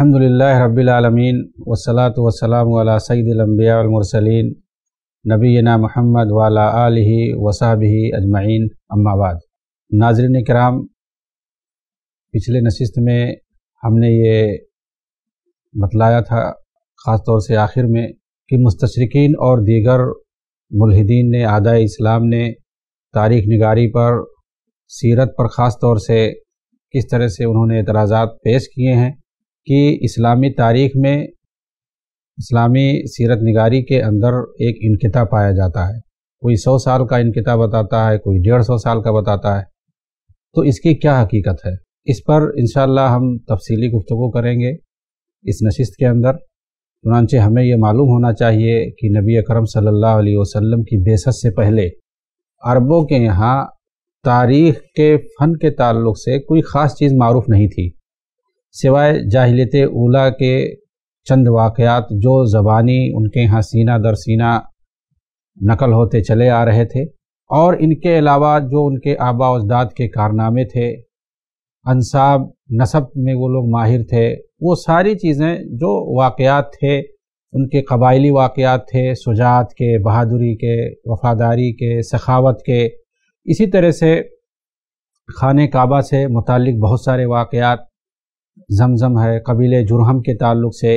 الحمد للہ رب العالمین وسلاۃ والسلام علیہ سعید الانبیاء المرسلین نبینا محمد وعلى علیہ وصحبہ اجمعین اما بعد ناظرین کرام پچھلے نشست میں ہم نے یہ بتلایا تھا خاص طور سے آخر میں کہ مستشرقین اور دیگر ملحدین نے آدھا اسلام نے تاریخ نگاری پر سیرت پر خاص طور سے کس طرح سے انہوں نے اعتراضات پیش کیے ہیں کہ اسلامی تاریخ میں اسلامی سیرت نگاری کے اندر ایک انکتا پایا جاتا ہے کوئی سو سال کا انکتا بتاتا ہے کوئی ڈیڑھ سو سال کا بتاتا ہے تو اس کی کیا حقیقت ہے اس پر انشاءاللہ ہم تفصیلی گفتگو کریں گے اس نشست کے اندر چنانچہ ہمیں یہ معلوم ہونا چاہیے کہ نبی اکرم صلی اللہ علیہ وسلم کی بیسس سے پہلے عربوں کے یہاں تاریخ کے فن کے تعلق سے کوئی خاص چیز معروف نہیں تھی سوائے جاہلیت اولا کے چند واقعات جو زبانی ان کے ہاں سینہ در سینہ نقل ہوتے چلے آ رہے تھے اور ان کے علاوہ جو ان کے آبا اجداد کے کارنامے تھے انصاب نصب میں وہ لوگ ماہر تھے وہ ساری چیزیں جو واقعات تھے ان کے قبائلی واقعات تھے سجاعت کے بہادری کے وفاداری کے سخاوت کے اسی طرح سے خانہ کعبہ سے متعلق بہت سارے واقعات زمزم ہے قبیل جرہم کے تعلق سے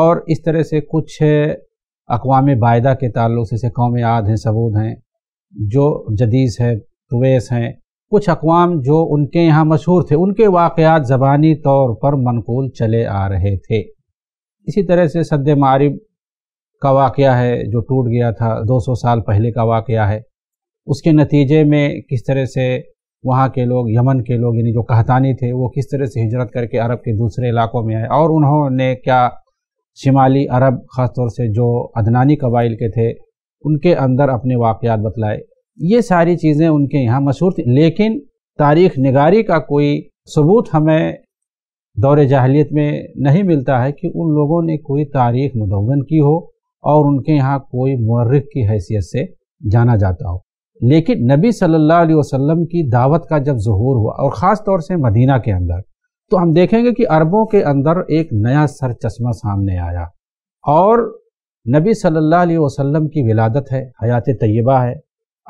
اور اس طرح سے کچھ اقوام باعدہ کے تعلق سے جیسے قوم عاد ہیں ثبود ہیں جو جدیز ہیں تویس ہیں کچھ اقوام جو ان کے یہاں مشہور تھے ان کے واقعات زبانی طور پر منقول چلے آ رہے تھے اسی طرح سے صد معرب کا واقعہ ہے جو ٹوٹ گیا تھا دو سو سال پہلے کا واقعہ ہے اس کے نتیجے میں کس طرح سے وہاں کے لوگ یمن کے لوگ یعنی جو کہتانی تھے وہ کس طرح سے ہجرت کر کے عرب کے دوسرے علاقوں میں آئے اور انہوں نے کیا شمالی عرب خاص طور سے جو عدنانی قبائل کے تھے ان کے اندر اپنے واقعات بتلائے یہ ساری چیزیں ان کے یہاں مشہور تھیں لیکن تاریخ نگاری کا کوئی ثبوت ہمیں دور جاہلیت میں نہیں ملتا ہے کہ ان لوگوں نے کوئی تاریخ مدون کی ہو اور ان کے یہاں کوئی مورخ کی حیثیت سے جانا جاتا ہو لیکن نبی صلی اللہ علیہ وسلم کی دعوت کا جب ظہور ہوا اور خاص طور سے مدینہ کے اندر تو ہم دیکھیں گے کہ عربوں کے اندر ایک نیا سر چشمہ سامنے آیا اور نبی صلی اللہ علیہ وسلم کی ولادت ہے حیاتِ طیبہ ہے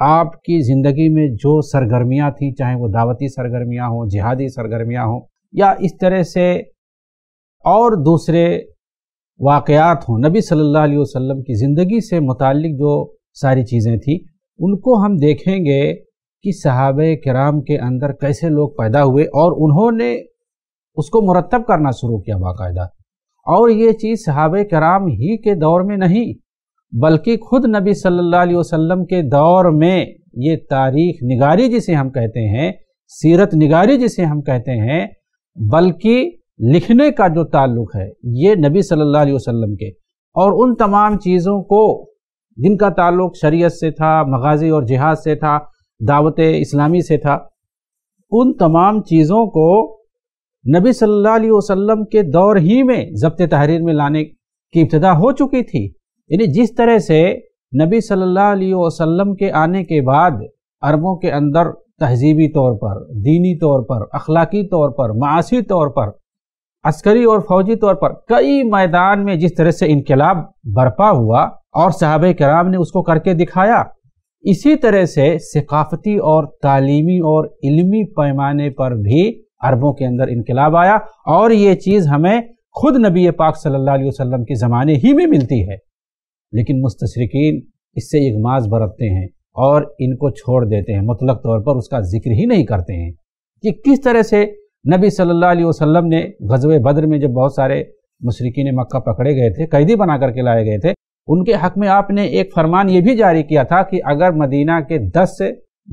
آپ کی زندگی میں جو سرگرمیاں تھیں چاہے وہ دعوتی سرگرمیاں ہوں جہادی سرگرمیاں ہوں یا اس طرح سے اور دوسرے واقعات ہوں نبی صلی اللہ علیہ وسلم کی زندگی سے متعلق جو ساری چیزیں تھیں ان کو ہم دیکھیں گے کہ صحابہ کرام کے اندر کیسے لوگ پیدا ہوئے اور انہوں نے اس کو مرتب کرنا شروع کیا باقاعدہ اور یہ چیز صحابہ کرام ہی کے دور میں نہیں بلکہ خود نبی صلی اللہ علیہ وسلم کے دور میں یہ تاریخ نگاری جسے ہم کہتے ہیں سیرت نگاری جسے ہم کہتے ہیں بلکہ لکھنے کا جو تعلق ہے یہ نبی صلی اللہ علیہ وسلم کے اور ان تمام چیزوں کو جن کا تعلق شریعت سے تھا مغازی اور جہاز سے تھا دعوت اسلامی سے تھا ان تمام چیزوں کو نبی صلی اللہ علیہ وسلم کے دور ہی میں ضبط تحریر میں لانے کی ابتدا ہو چکی تھی یعنی جس طرح سے نبی صلی اللہ علیہ وسلم کے آنے کے بعد عربوں کے اندر تہذیبی طور پر دینی طور پر اخلاقی طور پر معاشی طور پر عسکری اور فوجی طور پر کئی میدان میں جس طرح سے انقلاب برپا ہوا اور صحابہ کرام نے اس کو کر کے دکھایا اسی طرح سے ثقافتی اور تعلیمی اور علمی پیمانے پر بھی عربوں کے اندر انقلاب آیا اور یہ چیز ہمیں خود نبی پاک صلی اللہ علیہ وسلم کے زمانے ہی میں ملتی ہے لیکن مستشرقین اس سے اغماز برتتے ہیں اور ان کو چھوڑ دیتے ہیں مطلق طور پر اس کا ذکر ہی نہیں کرتے ہیں کہ کس طرح سے نبی صلی اللہ علیہ وسلم نے غزوہ بدر میں جب بہت سارے مشرقین مکہ پکڑے گئے تھے قیدی بنا کر کے لائے گئے تھے ان کے حق میں آپ نے ایک فرمان یہ بھی جاری کیا تھا کہ اگر مدینہ کے دس سے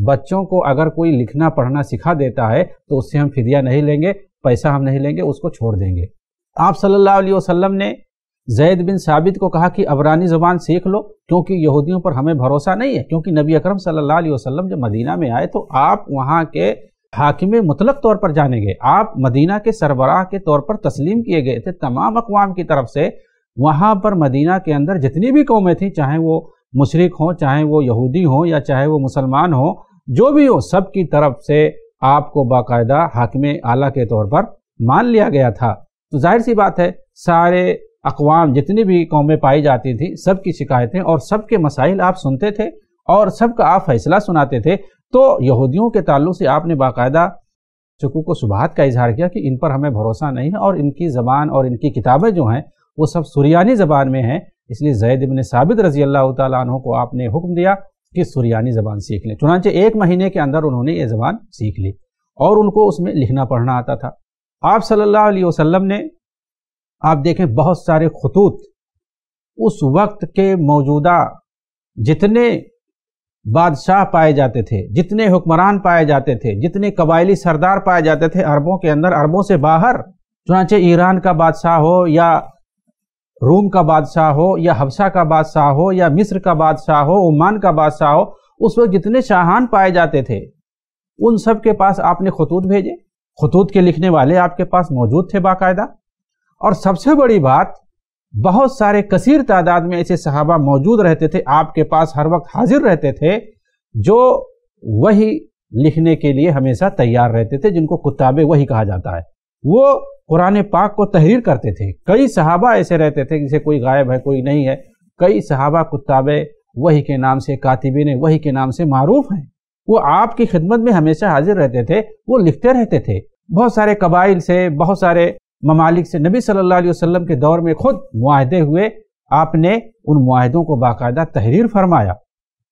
بچوں کو اگر کوئی لکھنا پڑھنا سکھا دیتا ہے تو اس سے ہم فدیہ نہیں لیں گے پیسہ ہم نہیں لیں گے اس کو چھوڑ دیں گے آپ صلی اللہ علیہ وسلم نے زید بن ثابت کو کہا کہ عبرانی زبان سیکھ لو کیونکہ یہودیوں پر ہمیں بھروسہ نہیں ہے کیونکہ نبی اکرم صلی اللہ علیہ وسلم جب مدینہ میں آئے تو آپ وہاں کے حاکم مطلق طور پر جانے گئے آپ مدینہ کے سربراہ کے طور پر تسلیم کیے گئے تھے تمام اقوام کی طرف سے وہاں پر مدینہ کے اندر جتنی بھی قومیں تھیں چاہے وہ مشرق ہوں چاہے وہ یہودی ہوں یا چاہے وہ مسلمان ہوں جو بھی ہو سب کی طرف سے آپ کو باقاعدہ حاکم اعلیٰ کے طور پر مان لیا گیا تھا تو ظاہر سی بات ہے سارے اقوام جتنی بھی قومیں پائی جاتی تھیں سب کی شکایتیں اور سب کے مسائل آپ سنتے تھے اور سب کا آپ فیصلہ سناتے تھے تو یہودیوں کے تعلق سے آپ نے باقاعدہ چکو کو شبہات کا اظہار کیا کہ ان پر ہمیں بھروسہ نہیں ہے اور ان کی زبان اور ان کی کتابیں جو ہیں وہ سب سریانی زبان میں ہیں اس لیے زید ابن ثابت رضی اللہ تعالیٰ عنہ کو آپ نے حکم دیا کہ سریانی زبان سیکھ لیں چنانچہ ایک مہینے کے اندر انہوں نے یہ زبان سیکھ لی اور ان کو اس میں لکھنا پڑھنا آتا تھا آپ صلی اللہ علیہ وسلم نے آپ دیکھیں بہت سارے خطوط اس وقت کے موجودہ جتنے بادشاہ پائے جاتے تھے جتنے حکمران پائے جاتے تھے جتنے قبائلی سردار پائے جاتے تھے عربوں کے اندر عربوں سے باہر چنانچہ ایران کا بادشاہ ہو یا روم کا بادشاہ ہو یا حبشہ کا بادشاہ ہو یا مصر کا بادشاہ ہو عمان کا بادشاہ ہو اس وقت جتنے شاہان پائے جاتے تھے ان سب کے پاس آپ نے خطوط بھیجے خطوط کے لکھنے والے آپ کے پاس موجود تھے باقاعدہ اور سب سے بڑی بات بہت سارے کثیر تعداد میں ایسے صحابہ موجود رہتے تھے آپ کے پاس ہر وقت حاضر رہتے تھے جو وہی لکھنے کے لیے ہمیشہ تیار رہتے تھے جن کو کتاب وہی کہا جاتا ہے وہ قرآن پاک کو تحریر کرتے تھے کئی صحابہ ایسے رہتے تھے جسے کوئی غائب ہے کوئی نہیں ہے کئی صحابہ کتاب وہی کے نام سے کاتبین وہی کے نام سے معروف ہیں وہ آپ کی خدمت میں ہمیشہ حاضر رہتے تھے وہ لکھتے رہتے تھے بہت سارے قبائل سے بہت سارے ممالک سے نبی صلی اللہ علیہ وسلم کے دور میں خود معاہدے ہوئے آپ نے ان معاہدوں کو باقاعدہ تحریر فرمایا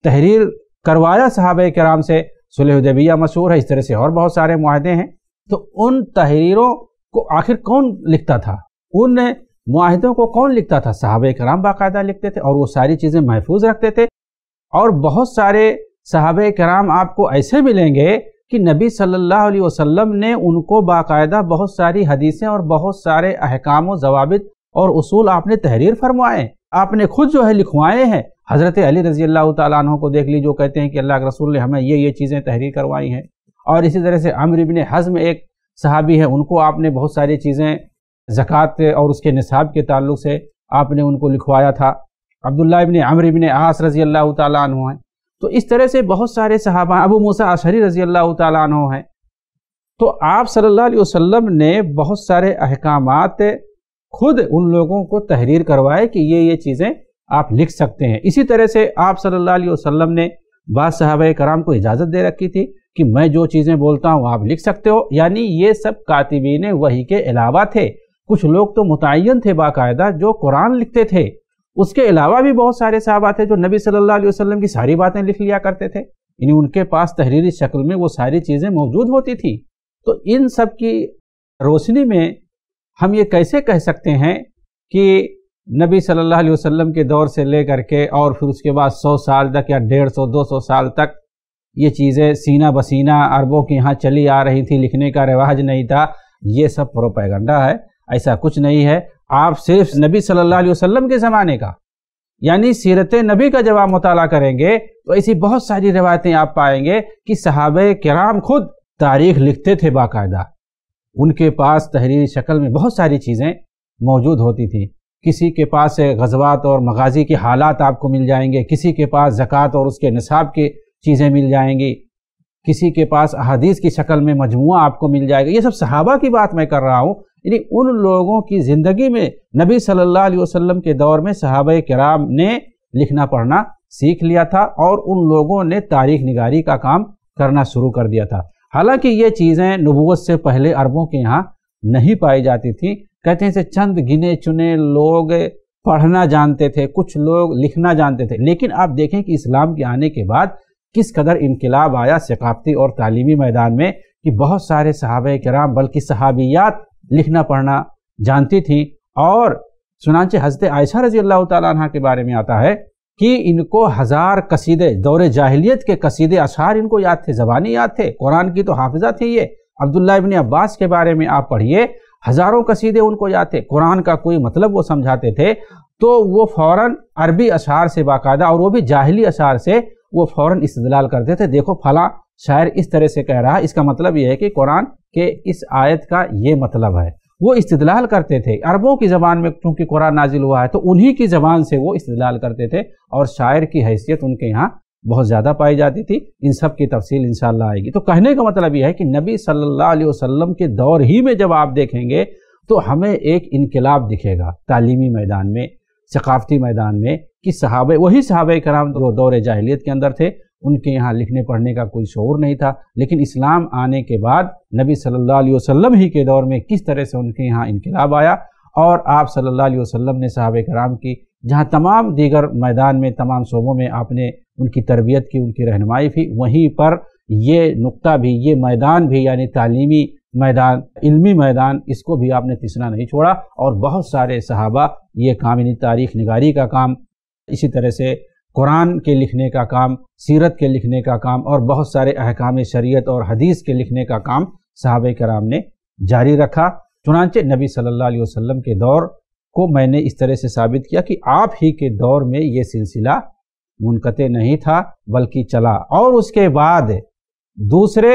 تحریر کروایا صحابہ کرام سے سلیح دبیہ مشہور ہے اس طرح سے اور بہت سارے معاہدے ہیں تو ان تحریروں کو آخر کون لکھتا تھا ان معاہدوں کو کون لکھتا تھا صحابہ کرام باقاعدہ لکھتے تھے اور وہ ساری چیزیں محفوظ رکھتے تھے اور بہت سارے صحابہ کرام آپ کو ایسے ملیں گے کہ نبی صلی اللہ علیہ وسلم نے ان کو باقاعدہ بہت ساری حدیثیں اور بہت سارے احکام و ضوابط اور اصول آپ نے تحریر فرمائے آپ نے خود جو ہے لکھوائے ہیں حضرت علی رضی اللہ تعالیٰ عنہ کو دیکھ لی جو کہتے ہیں کہ اللہ کے رسول نے ہمیں یہ یہ چیزیں تحریر کروائی ہیں اور اسی طرح سے حزم ایک صحابی ہیں ان کو آپ نے بہت ساری چیزیں زکاة اور اس کے نصاب کے تعلق سے آپ نے ان کو لکھوایا تھا عبداللہ ابن عمر ابن عاص رضی اللہ تعالیٰ عنہ ہیں تو اس طرح سے بہت سارے صحابہ ابو موسیٰ عشری رضی اللہ تعالیٰ عنہ ہیں تو آپ صلی اللہ علیہ وسلم نے بہت سارے احکامات خود ان لوگوں کو تحریر کروائے کہ یہ یہ چیزیں آپ لکھ سکتے ہیں اسی طرح سے آپ صلی اللہ علیہ وسلم نے بعض صحابہ کرام کو اجازت دے رکھی تھی کہ میں جو چیزیں بولتا ہوں آپ لکھ سکتے ہو یعنی یہ سب کاتبین وہی کے علاوہ تھے کچھ لوگ تو متعین تھے باقاعدہ جو قرآن لکھتے تھے اس کے علاوہ بھی بہت سارے صحابہ تھے جو نبی صلی اللہ علیہ وسلم کی ساری باتیں لکھ لیا کرتے تھے یعنی ان کے پاس تحریری شکل میں وہ ساری چیزیں موجود ہوتی تھیں تو ان سب کی روشنی میں ہم یہ کیسے کہہ سکتے ہیں کہ نبی صلی اللہ علیہ وسلم کے دور سے لے کر کے اور پھر اس کے بعد سو سال تک یا ڈیڑھ سو دو سو سال تک یہ چیزیں سینہ بسینہ عربوں کے یہاں چلی آ رہی تھی لکھنے کا رواج نہیں تھا یہ سب پروپیگنڈا ہے ایسا کچھ نہیں ہے آپ صرف نبی صلی اللہ علیہ وسلم کے زمانے کا یعنی سیرت نبی کا جب آپ مطالعہ کریں گے تو ایسی بہت ساری روایتیں آپ پائیں گے کہ صحابہ کرام خود تاریخ لکھتے تھے باقاعدہ ان کے پاس تحریری شکل میں بہت ساری چیزیں موجود ہوتی تھیں کسی کے پاس غزوات اور مغازی کے حالات آپ کو مل جائیں گے کسی کے پاس زکاة اور اس کے نصاب کے چیزیں مل جائیں گی کسی کے پاس احادیث کی شکل میں مجموعہ آپ کو مل جائے گا یہ سب صحابہ کی بات میں کر رہا ہوں یعنی ان لوگوں کی زندگی میں نبی صلی اللہ علیہ وسلم کے دور میں صحابہ کرام نے لکھنا پڑھنا سیکھ لیا تھا اور ان لوگوں نے تاریخ نگاری کا کام کرنا شروع کر دیا تھا حالانکہ یہ چیزیں نبوت سے پہلے عربوں کے یہاں نہیں پائی جاتی تھیں کہتے ہیں اسے چند گنے چنے لوگ پڑھنا جانتے تھے کچھ لوگ لکھنا جانتے تھے لیکن آپ دیکھیں کہ اسلام کے آنے کے بعد کس قدر انقلاب آیا ثقافتی اور تعلیمی میدان میں کہ بہت سارے صحابہ کرام بلکہ صحابیات لکھنا پڑھنا جانتی تھی اور سنانچہ حضرت عائشہ رضی اللہ تعالیٰ عنہ کے بارے میں آتا ہے کہ ان کو ہزار قصیدے دور جاہلیت کے قصیدے اشار ان کو یاد تھے زبانی یاد تھے قرآن کی تو حافظہ تھی یہ عبداللہ ابن عباس کے بارے میں آپ پڑھیے ہزاروں قصیدے ان کو جاتے قرآن کا کوئی مطلب وہ سمجھاتے تھے تو وہ فوراً عربی اشعار سے باقاعدہ اور وہ بھی جاہلی اشعار سے وہ فوراً استدلال کرتے تھے دیکھو فلاں شاعر اس طرح سے کہہ رہا ہے اس کا مطلب یہ ہے کہ قرآن کے اس آیت کا یہ مطلب ہے وہ استدلال کرتے تھے عربوں کی زبان میں چونکہ قرآن نازل ہوا ہے تو انہی کی زبان سے وہ استدلال کرتے تھے اور شاعر کی حیثیت ان کے یہاں بہت زیادہ پائی جاتی تھی ان سب کی تفصیل انشاءاللہ آئے گی تو کہنے کا مطلب یہ ہے کہ نبی صلی اللہ علیہ وسلم کے دور ہی میں جب آپ دیکھیں گے تو ہمیں ایک انقلاب دکھے گا تعلیمی میدان میں ثقافتی میدان میں کہ صحابہ وہی صحابہ کرام دور جاہلیت کے اندر تھے ان کے یہاں لکھنے پڑھنے کا کوئی شعور نہیں تھا لیکن اسلام آنے کے بعد نبی صلی اللہ علیہ وسلم ہی کے دور میں کس طرح سے ان کے یہاں انقلاب آیا اور آپ صلی اللہ علیہ وسلم نے صحابہ کرام کی جہاں تمام دیگر میدان میں تمام صوبوں میں آپ نے ان کی تربیت کی ان کی رہنمائی تھی وہیں پر یہ نقطہ بھی یہ میدان بھی یعنی تعلیمی میدان علمی میدان اس کو بھی آپ نے تسرا نہیں چھوڑا اور بہت سارے صحابہ یہ کام یعنی تاریخ نگاری کا کام اسی طرح سے قرآن کے لکھنے کا کام سیرت کے لکھنے کا کام اور بہت سارے احکام شریعت اور حدیث کے لکھنے کا کام صحابہ کرام نے جاری رکھا چنانچہ نبی صلی اللہ علیہ وسلم کے دور کو میں نے اس طرح سے ثابت کیا کہ آپ ہی کے دور میں یہ سلسلہ منقطع نہیں تھا بلکہ چلا اور اس کے بعد دوسرے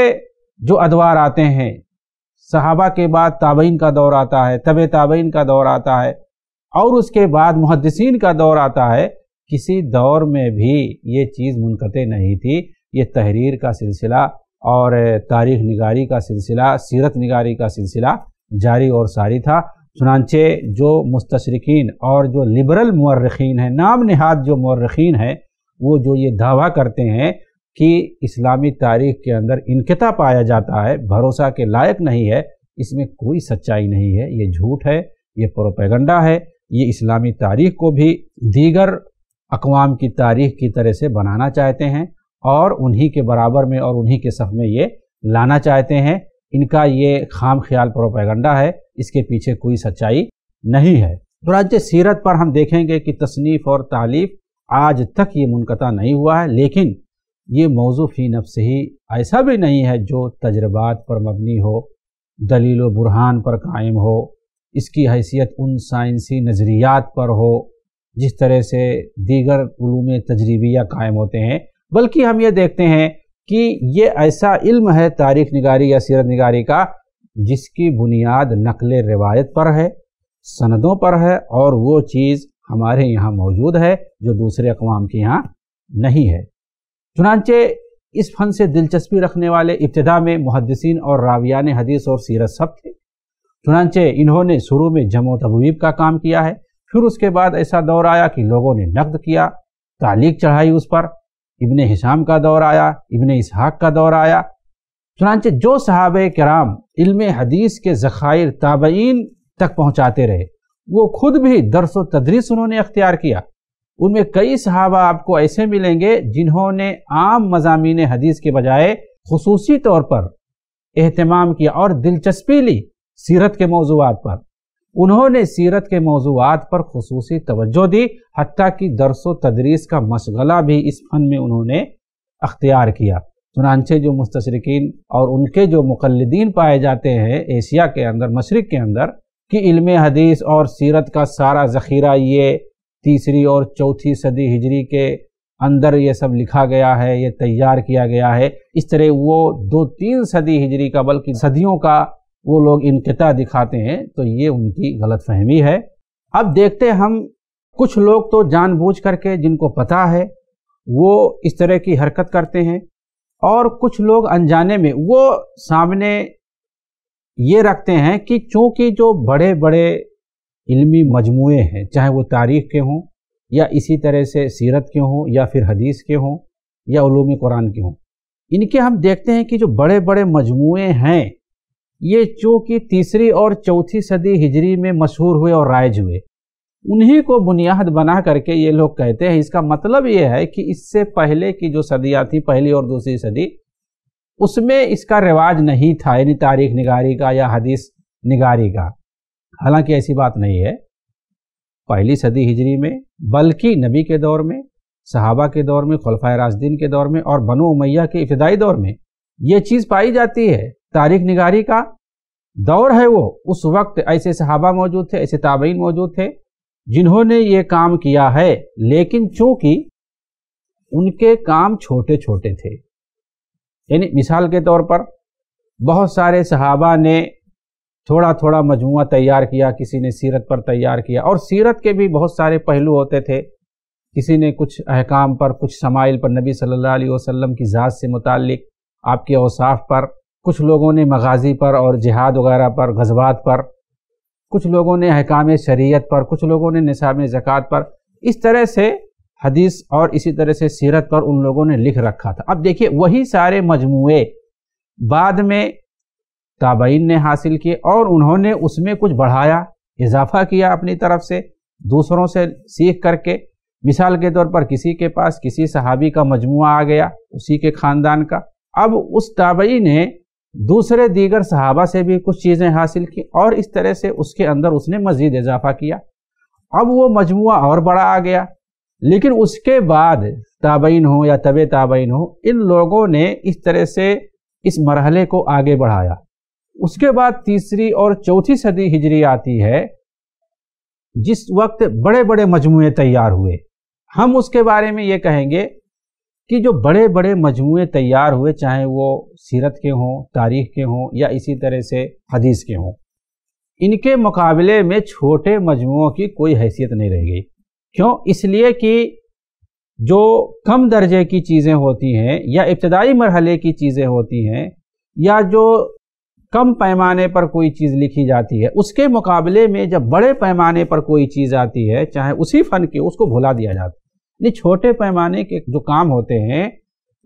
جو ادوار آتے ہیں صحابہ کے بعد تابعین کا دور آتا ہے طب تابعین کا دور آتا ہے اور اس کے بعد محدثین کا دور آتا ہے کسی دور میں بھی یہ چیز منقطع نہیں تھی یہ تحریر کا سلسلہ اور تاریخ نگاری کا سلسلہ سیرت نگاری کا سلسلہ جاری اور ساری تھا چنانچہ جو مستشرقین اور جو لبرل مورخین ہیں نام نہاد جو مورخین ہیں وہ جو یہ دعویٰ کرتے ہیں کہ اسلامی تاریخ کے اندر انکتا پایا جاتا ہے بھروسہ کے لائق نہیں ہے اس میں کوئی سچائی نہیں ہے یہ جھوٹ ہے یہ پروپیگنڈا ہے یہ اسلامی تاریخ کو بھی دیگر اقوام کی تاریخ کی طرح سے بنانا چاہتے ہیں اور انہی کے برابر میں اور انہی کے صف میں یہ لانا چاہتے ہیں ان کا یہ خام خیال پروپیگنڈا ہے اس کے پیچھے کوئی سچائی نہیں ہے براج سیرت پر ہم دیکھیں گے کہ تصنیف اور تعلیف آج تک یہ منقطع نہیں ہوا ہے لیکن یہ موضوع فی نفس ہی ایسا بھی نہیں ہے جو تجربات پر مبنی ہو دلیل و برہان پر قائم ہو اس کی حیثیت ان سائنسی نظریات پر ہو جس طرح سے دیگر علوم تجربیہ قائم ہوتے ہیں بلکہ ہم یہ دیکھتے ہیں کہ یہ ایسا علم ہے تاریخ نگاری یا سیرت نگاری کا جس کی بنیاد نقل روایت پر ہے سندوں پر ہے اور وہ چیز ہمارے یہاں موجود ہے جو دوسرے اقوام کے یہاں نہیں ہے چنانچہ اس فن سے دلچسپی رکھنے والے ابتدا میں محدثین اور راویان حدیث اور سیرت سب تھے چنانچہ انہوں نے شروع میں جمع و تبویب کا کام کیا ہے پھر اس کے بعد ایسا دور آیا کہ لوگوں نے نقد کیا تعلیق چڑھائی اس پر ابن حشام کا دور آیا ابن اسحاق کا دور آیا چنانچہ جو صحابہ کرام علم حدیث کے ذخائر تابعین تک پہنچاتے رہے وہ خود بھی درس و تدریس انہوں نے اختیار کیا ان میں کئی صحابہ آپ کو ایسے ملیں گے جنہوں نے عام مضامین حدیث کے بجائے خصوصی طور پر اہتمام کیا اور دلچسپی لی سیرت کے موضوعات پر انہوں نے سیرت کے موضوعات پر خصوصی توجہ دی حتیٰ کی درس و تدریس کا مشغلہ بھی اس فن میں انہوں نے اختیار کیا چنانچہ جو مستشرقین اور ان کے جو مقلدین پائے جاتے ہیں ایشیا کے اندر مشرق کے اندر کہ علم حدیث اور سیرت کا سارا ذخیرہ یہ تیسری اور چوتھی صدی ہجری کے اندر یہ سب لکھا گیا ہے یہ تیار کیا گیا ہے اس طرح وہ دو تین صدی ہجری کا بلکہ صدیوں کا وہ لوگ انقطاع دکھاتے ہیں تو یہ ان کی غلط فہمی ہے اب دیکھتے ہم کچھ لوگ تو جان بوجھ کر کے جن کو پتہ ہے وہ اس طرح کی حرکت کرتے ہیں اور کچھ لوگ انجانے میں وہ سامنے یہ رکھتے ہیں کہ چونکہ جو بڑے بڑے علمی مجموعے ہیں چاہے وہ تاریخ کے ہوں یا اسی طرح سے سیرت کے ہوں یا پھر حدیث کے ہوں یا علوم قرآن کے ہوں ان کے ہم دیکھتے ہیں کہ جو بڑے بڑے مجموعے ہیں یہ چونکہ تیسری اور چوتھی صدی ہجری میں مشہور ہوئے اور رائج ہوئے انہی کو بنیاد بنا کر کے یہ لوگ کہتے ہیں اس کا مطلب یہ ہے کہ اس سے پہلے کی جو صدیاں تھیں پہلی اور دوسری صدی اس میں اس کا رواج نہیں تھا یعنی تاریخ نگاری کا یا حدیث نگاری کا حالانکہ ایسی بات نہیں ہے پہلی صدی ہجری میں بلکہ نبی کے دور میں صحابہ کے دور میں خلفۂ راجدین کے دور میں اور بنو امیہ کے ابتدائی دور میں یہ چیز پائی جاتی ہے تاریخ نگاری کا دور ہے وہ اس وقت ایسے صحابہ موجود تھے ایسے تابعین موجود تھے جنہوں نے یہ کام کیا ہے لیکن چونکہ ان کے کام چھوٹے چھوٹے تھے یعنی مثال کے طور پر بہت سارے صحابہ نے تھوڑا تھوڑا مجموعہ تیار کیا کسی نے سیرت پر تیار کیا اور سیرت کے بھی بہت سارے پہلو ہوتے تھے کسی نے کچھ احکام پر کچھ سمائل پر نبی صلی اللہ علیہ وسلم کی ذات سے متعلق آپ کے اوصاف پر کچھ لوگوں نے مغازی پر اور جہاد وغیرہ پر غزوات پر کچھ لوگوں نے حکام شریعت پر کچھ لوگوں نے نصاب زکوٰۃ پر اس طرح سے حدیث اور اسی طرح سے سیرت پر ان لوگوں نے لکھ رکھا تھا اب دیکھیے وہی سارے مجموعے بعد میں تابعین نے حاصل کیے اور انہوں نے اس میں کچھ بڑھایا اضافہ کیا اپنی طرف سے دوسروں سے سیکھ کر کے مثال کے طور پر کسی کے پاس کسی صحابی کا مجموعہ آ گیا اسی کے خاندان کا اب اس تابعی نے دوسرے دیگر صحابہ سے بھی کچھ چیزیں حاصل کی اور اس طرح سے اس کے اندر اس نے مزید اضافہ کیا اب وہ مجموعہ اور بڑا آ گیا لیکن اس کے بعد تابعین ہوں یا طب تابعین ہوں ان لوگوں نے اس طرح سے اس مرحلے کو آگے بڑھایا اس کے بعد تیسری اور چوتھی صدی ہجری آتی ہے جس وقت بڑے بڑے مجموعے تیار ہوئے ہم اس کے بارے میں یہ کہیں گے کہ جو بڑے بڑے مجموعے تیار ہوئے چاہے وہ سیرت کے ہوں تاریخ کے ہوں یا اسی طرح سے حدیث کے ہوں ان کے مقابلے میں چھوٹے مجموعوں کی کوئی حیثیت نہیں رہ گئی کیوں اس لیے کہ جو کم درجے کی چیزیں ہوتی ہیں یا ابتدائی مرحلے کی چیزیں ہوتی ہیں یا جو کم پیمانے پر کوئی چیز لکھی جاتی ہے اس کے مقابلے میں جب بڑے پیمانے پر کوئی چیز آتی ہے چاہے اسی فن کے اس کو بھلا دیا جاتا ہے یعنی چھوٹے پیمانے کے جو کام ہوتے ہیں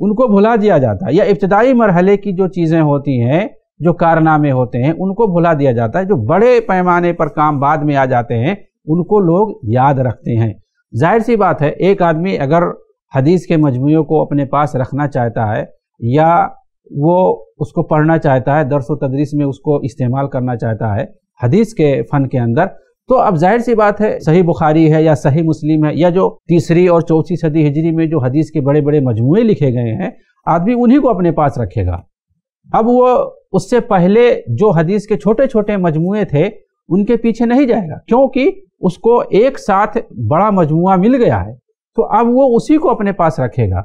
ان کو بھلا دیا جاتا ہے یا ابتدائی مرحلے کی جو چیزیں ہوتی ہیں جو کارنامے ہوتے ہیں ان کو بھلا دیا جاتا ہے جو بڑے پیمانے پر کام بعد میں آ جاتے ہیں ان کو لوگ یاد رکھتے ہیں ظاہر سی بات ہے ایک آدمی اگر حدیث کے مجموعوں کو اپنے پاس رکھنا چاہتا ہے یا وہ اس کو پڑھنا چاہتا ہے درس و تدریس میں اس کو استعمال کرنا چاہتا ہے حدیث کے فن کے اندر تو اب ظاہر سی بات ہے صحیح بخاری ہے یا صحیح مسلم ہے یا جو تیسری اور چوتھی صدی ہجری میں جو حدیث کے بڑے بڑے مجموعے لکھے گئے ہیں آدمی انہی کو اپنے پاس رکھے گا اب وہ اس سے پہلے جو حدیث کے چھوٹے چھوٹے مجموعے تھے ان کے پیچھے نہیں جائے گا کیونکہ اس کو ایک ساتھ بڑا مجموعہ مل گیا ہے تو اب وہ اسی کو اپنے پاس رکھے گا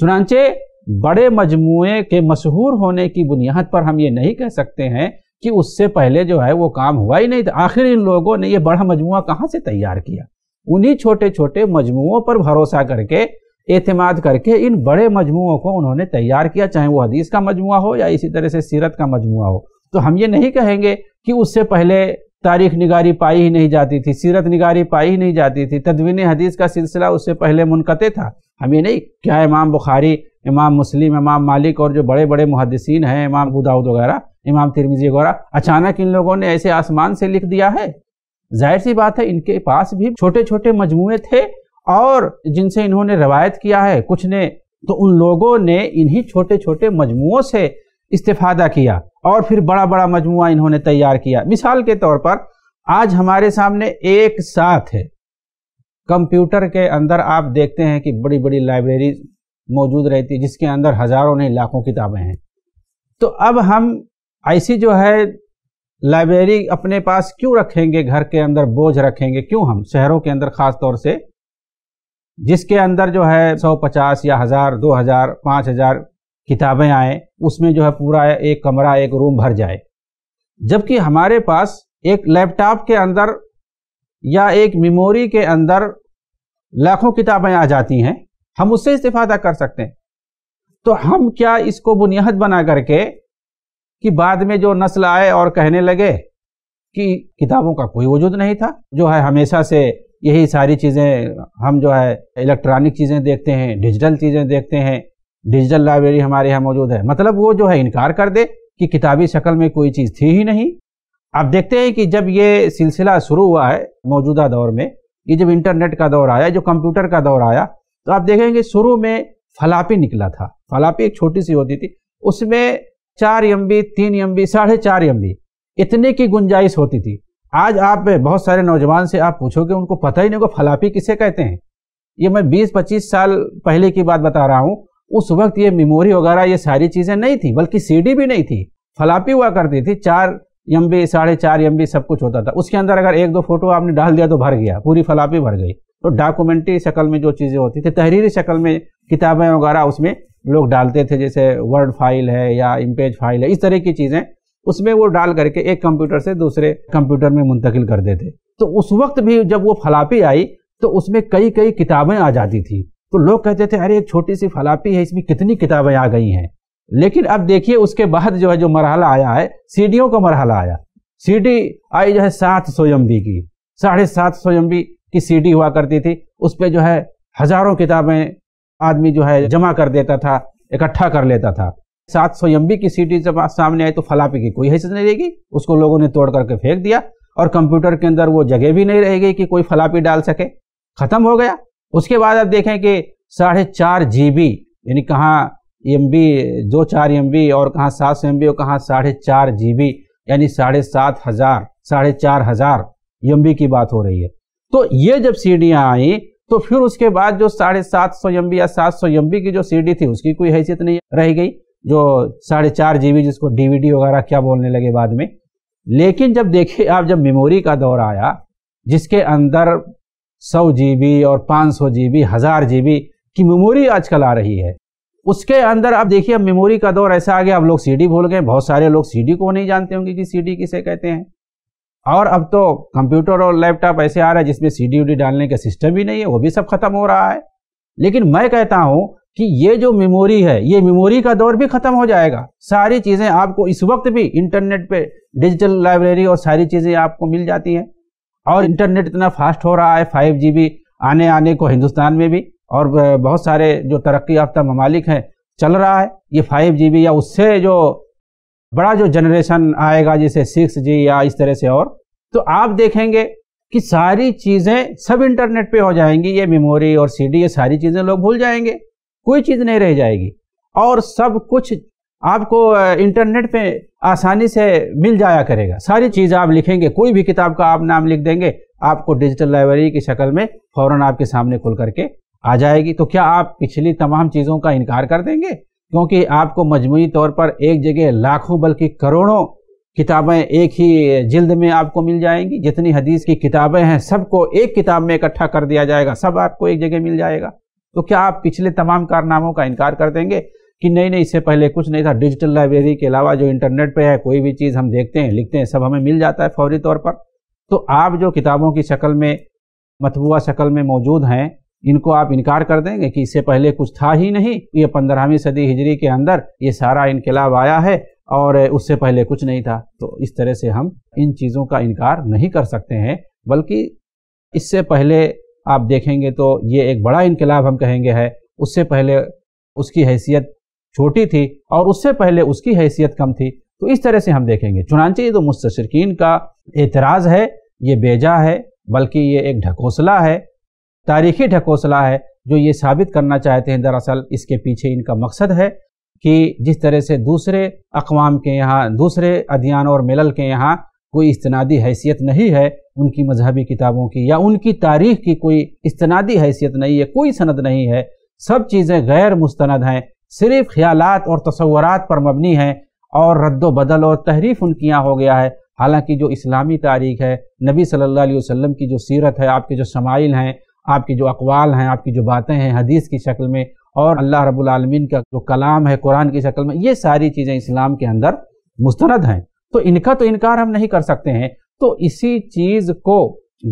چنانچہ بڑے مجموعے کے مشہور ہونے کی بنیاد پر ہم یہ نہیں کہہ سکتے ہیں کہ اس سے پہلے جو ہے وہ کام ہوا ہی نہیں تھا آخر ان لوگوں نے یہ بڑا مجموعہ کہاں سے تیار کیا انہی چھوٹے چھوٹے مجموعوں پر بھروسہ کر کے اعتماد کر کے ان بڑے مجموعوں کو انہوں نے تیار کیا چاہے وہ حدیث کا مجموعہ ہو یا اسی طرح سے سیرت کا مجموعہ ہو تو ہم یہ نہیں کہیں گے کہ اس سے پہلے تاریخ نگاری پائی ہی نہیں جاتی تھی سیرت نگاری پائی ہی نہیں جاتی تھی تدوین حدیث کا سلسلہ اس سے پہلے منقطع تھا ہم یہ نہیں کیا امام بخاری امام مسلم امام مالک اور جو بڑے بڑے محدثین ہیں امام بداؤد وغیرہ امام ترمیزی گورا اچانک ان لوگوں نے ایسے آسمان سے لکھ دیا ہے ظاہر سی بات ہے ان کے پاس بھی چھوٹے چھوٹے مجموعے تھے اور جن سے انہوں نے روایت کیا ہے کچھ نے تو ان لوگوں نے انہی چھوٹے چھوٹے مجموعوں سے استفادہ کیا اور پھر بڑا بڑا مجموعہ انہوں نے تیار کیا مثال کے طور پر آج ہمارے سامنے ایک ساتھ ہے کمپیوٹر کے اندر آپ دیکھتے ہیں کہ بڑی بڑی لائبریری موجود رہتی جس کے اندر ہزاروں نے لاکھوں کتابیں ہیں تو اب ہم ایسی جو ہے لائبریری اپنے پاس کیوں رکھیں گے گھر کے اندر بوجھ رکھیں گے کیوں ہم شہروں کے اندر خاص طور سے جس کے اندر جو ہے سو پچاس یا ہزار دو ہزار پانچ ہزار کتابیں آئیں اس میں جو ہے پورا ایک کمرہ ایک روم بھر جائے جبکہ ہمارے پاس ایک لیپ ٹاپ کے اندر یا ایک میموری کے اندر لاکھوں کتابیں آ جاتی ہیں ہم اس سے استفادہ کر سکتے ہیں تو ہم کیا اس کو بنیاد بنا کر کے کہ بعد میں جو نسل آئے اور کہنے لگے کہ کتابوں کا کوئی وجود نہیں تھا جو ہے ہمیشہ سے یہی ساری چیزیں ہم جو ہے الیکٹرانک چیزیں دیکھتے ہیں ڈیجیٹل چیزیں دیکھتے ہیں ڈیجیٹل لائبریری ہمارے یہاں موجود ہے مطلب وہ جو ہے انکار کر دے کہ کتابی شکل میں کوئی چیز تھی ہی نہیں آپ دیکھتے ہیں کہ جب یہ سلسلہ شروع ہوا ہے موجودہ دور میں یہ جب انٹرنیٹ کا دور آیا جو کمپیوٹر کا دور آیا تو آپ دیکھیں گے شروع میں فلاپی نکلا تھا فلاپی ایک چھوٹی سی ہوتی تھی اس میں چار ایم بی تین ایم بی ساڑھے چار ایم بی اتنے کی گنجائش ہوتی تھی آج آپ بہت سارے نوجوان سے آپ پوچھو گے ان کو پتہ ہی نہیں کو فلاپی کسے کہتے ہیں یہ میں بیس پچیس سال پہلے کی بات بتا رہا ہوں اس وقت یہ میموری وغیرہ یہ ساری چیزیں نہیں تھی بلکہ سی ڈی بھی نہیں تھی فلاپی ہوا کرتی تھی چار ایم بی ساڑھے چار ایم بی سب کچھ ہوتا تھا اس کے اندر اگر ایک دو فوٹو آپ نے ڈال دیا تو بھر گیا پوری فلاپی بھر گئی تو ڈاکومنٹری شکل میں جو چیزیں ہوتی تھی تحریری شکل میں کتابیں وغیرہ اس میں لوگ ڈالتے تھے جیسے ورڈ فائل ہے یا فائل ہے اس طرح کی چیزیں اس میں وہ ڈال کر کے ایک کمپیوٹر سے دوسرے کمپیوٹر میں منتقل کر تھے تو اس وقت بھی جب وہ فلاپی آئی تو اس میں کئی کئی کتابیں آ جاتی تھی تو لوگ کہتے تھے ارے ایک چھوٹی سی فلاپی ہے اس میں کتنی کتابیں آ گئی ہیں لیکن اب دیکھیے اس کے بعد جو ہے جو مرحلہ آیا ہے سی ڈیوں کا مرحلہ آیا سی ڈی آئی جو ہے سات سو بی کی ساڑھے سات سو بی کی سی ڈی ہوا کرتی تھی اس پہ جو ہے ہزاروں کتابیں آدمی جو ہے جمع کر دیتا تھا اکٹھا کر لیتا تھا سات سو ایم بی کی سیٹی جب سامنے آئی تو فلاپی کی کوئی حیثیت نہیں رہے گی اس کو لوگوں نے توڑ کر کے پھینک دیا اور کمپیوٹر کے اندر وہ جگہ بھی نہیں رہے گی کہ کوئی فلاپی ڈال سکے ختم ہو گیا اس کے بعد آپ دیکھیں کہ ساڑھے چار جی بی یعنی کہاں ایم بی دو چار ایم بی اور کہاں سات سو ایم بی اور کہاں ساڑھے چار جی بی یعنی ساڑھے سات ہزار ساڑھے چار ہزار ایم بی کی بات ہو رہی ہے تو یہ جب سیڑھیاں آئیں تو پھر اس کے بعد جو ساڑھے سات سو ایم بی یا سات سو ایم بی کی جو سی ڈی تھی اس کی کوئی حیثیت نہیں رہی گئی جو ساڑھے چار جی بی جس کو ڈی وی ڈی وغیرہ کیا بولنے لگے بعد میں لیکن جب دیکھیے آپ جب میموری کا دور آیا جس کے اندر سو جی بی اور پانچ سو جی بی ہزار جی بی کی میموری آج کل آ رہی ہے اس کے اندر آپ دیکھیے میموری کا دور ایسا آ گیا اب لوگ سی ڈی بھول گئے بہت سارے لوگ سی ڈی کو نہیں جانتے ہوں گے کہ سی ڈی کسے کہتے ہیں اور اب تو کمپیوٹر اور لیپ ٹاپ ایسے آ رہا ہے جس میں سی ڈی ڈی ڈالنے کا سسٹم بھی نہیں ہے وہ بھی سب ختم ہو رہا ہے لیکن میں کہتا ہوں کہ یہ جو میموری ہے یہ میموری کا دور بھی ختم ہو جائے گا ساری چیزیں آپ کو اس وقت بھی انٹرنیٹ پہ ڈیجیٹل لائبریری اور ساری چیزیں آپ کو مل جاتی ہیں اور انٹرنیٹ اتنا فاسٹ ہو رہا ہے فائیو جی بی آنے آنے کو ہندوستان میں بھی اور بہت سارے جو ترقی یافتہ ممالک ہیں چل رہا ہے یہ فائیو جی بی یا اس سے جو بڑا جو جنریشن آئے گا جیسے سکس جی یا اس طرح سے اور تو آپ دیکھیں گے کہ ساری چیزیں سب انٹرنیٹ پہ ہو جائیں گی یہ میموری اور سی ڈی یہ ساری چیزیں لوگ بھول جائیں گے کوئی چیز نہیں رہ جائے گی اور سب کچھ آپ کو انٹرنیٹ پہ آسانی سے مل جایا کرے گا ساری چیز آپ لکھیں گے کوئی بھی کتاب کا آپ نام لکھ دیں گے آپ کو ڈیجیٹل لائبریری کی شکل میں فوراً آپ کے سامنے کھل کر کے آ جائے گی تو کیا آپ پچھلی تمام چیزوں کا انکار کر دیں گے کیونکہ آپ کو مجموعی طور پر ایک جگہ لاکھوں بلکہ کروڑوں کتابیں ایک ہی جلد میں آپ کو مل جائیں گی جتنی حدیث کی کتابیں ہیں سب کو ایک کتاب میں اکٹھا کر دیا جائے گا سب آپ کو ایک جگہ مل جائے گا تو کیا آپ پچھلے تمام کارناموں کا انکار کر دیں گے کہ نہیں نہیں اس سے پہلے کچھ نہیں تھا ڈیجیٹل لائبریری کے علاوہ جو انٹرنیٹ پہ ہے کوئی بھی چیز ہم دیکھتے ہیں لکھتے ہیں سب ہمیں مل جاتا ہے فوری طور پر تو آپ جو کتابوں کی شکل میں مطبوعہ شکل میں موجود ہیں ان کو آپ انکار کر دیں گے کہ اس سے پہلے کچھ تھا ہی نہیں یہ پندرہویں صدی ہجری کے اندر یہ سارا انقلاب آیا ہے اور اس سے پہلے کچھ نہیں تھا تو اس طرح سے ہم ان چیزوں کا انکار نہیں کر سکتے ہیں بلکہ اس سے پہلے آپ دیکھیں گے تو یہ ایک بڑا انقلاب ہم کہیں گے ہے اس سے پہلے اس کی حیثیت چھوٹی تھی اور اس سے پہلے اس کی حیثیت کم تھی تو اس طرح سے ہم دیکھیں گے چنانچہ یہ تو مستشرقین کا اعتراض ہے یہ بیجا ہے بلکہ یہ ایک ڈھکوسلا ہے تاریخی ڈھکوسلہ ہے جو یہ ثابت کرنا چاہتے ہیں دراصل اس کے پیچھے ان کا مقصد ہے کہ جس طرح سے دوسرے اقوام کے یہاں دوسرے ادیان اور ملل کے یہاں کوئی استنادی حیثیت نہیں ہے ان کی مذہبی کتابوں کی یا ان کی تاریخ کی کوئی استنادی حیثیت نہیں ہے کوئی سند نہیں ہے سب چیزیں غیر مستند ہیں صرف خیالات اور تصورات پر مبنی ہیں اور رد و بدل اور تحریف ان کی یہاں ہو گیا ہے حالانکہ جو اسلامی تاریخ ہے نبی صلی اللہ علیہ وسلم کی جو سیرت ہے آپ کے جو سمائل ہیں آپ کے جو اقوال ہیں آپ کی جو باتیں ہیں حدیث کی شکل میں اور اللہ رب العالمین کا جو کلام ہے قرآن کی شکل میں یہ ساری چیزیں اسلام کے اندر مستند ہیں تو ان کا تو انکار ہم نہیں کر سکتے ہیں تو اسی چیز کو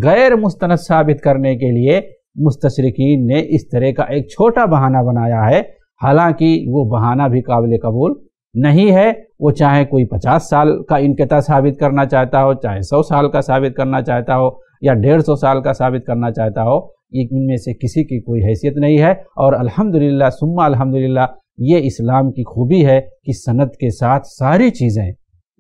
غیر مستند ثابت کرنے کے لیے مستشرقین نے اس طرح کا ایک چھوٹا بہانہ بنایا ہے حالانکہ وہ بہانہ بھی قابل قبول نہیں ہے وہ چاہے کوئی پچاس سال کا انکتا ثابت کرنا چاہتا ہو چاہے سو سال کا ثابت کرنا چاہتا ہو یا ڈیڑھ سو سال کا ثابت کرنا چاہتا ہو ان میں سے کسی کی کوئی حیثیت نہیں ہے اور الحمدللہ ثم الحمدللہ یہ اسلام کی خوبی ہے کہ سند کے ساتھ ساری چیزیں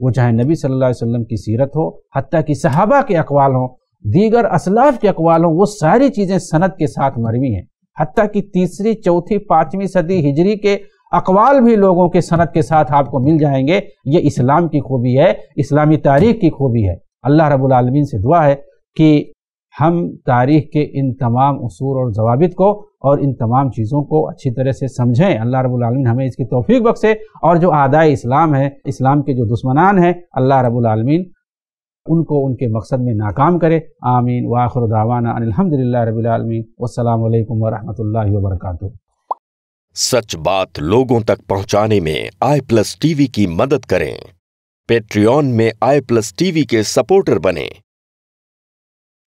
وہ چاہے نبی صلی اللہ علیہ وسلم کی سیرت ہو حتیٰ کہ صحابہ کے اقوال ہوں دیگر اسلاف کے اقوال ہوں وہ ساری چیزیں سند کے ساتھ مروی ہیں حتیٰ کہ تیسری چوتھی پانچویں صدی ہجری کے اقوال بھی لوگوں کے سند کے ساتھ آپ کو مل جائیں گے یہ اسلام کی خوبی ہے اسلامی تاریخ کی خوبی ہے اللہ رب العالمین سے دعا ہے کہ ہم تاریخ کے ان تمام اصول اور ضوابط کو اور ان تمام چیزوں کو اچھی طرح سے سمجھیں اللہ رب العالمین ہمیں اس کی توفیق بخشے اور جو آدائے اسلام ہے اسلام کے جو دشمنان ہیں اللہ رب العالمین ان کو ان کے مقصد میں ناکام کرے آمین واخر دعوانا ان الحمدللہ رب العالمین والسلام علیکم ورحمۃ اللہ وبرکاتہ سچ بات لوگوں تک پہنچانے میں آئی پلس ٹی وی کی مدد کریں پیٹریون میں آئی پلس ٹی وی کے سپورٹر بنیں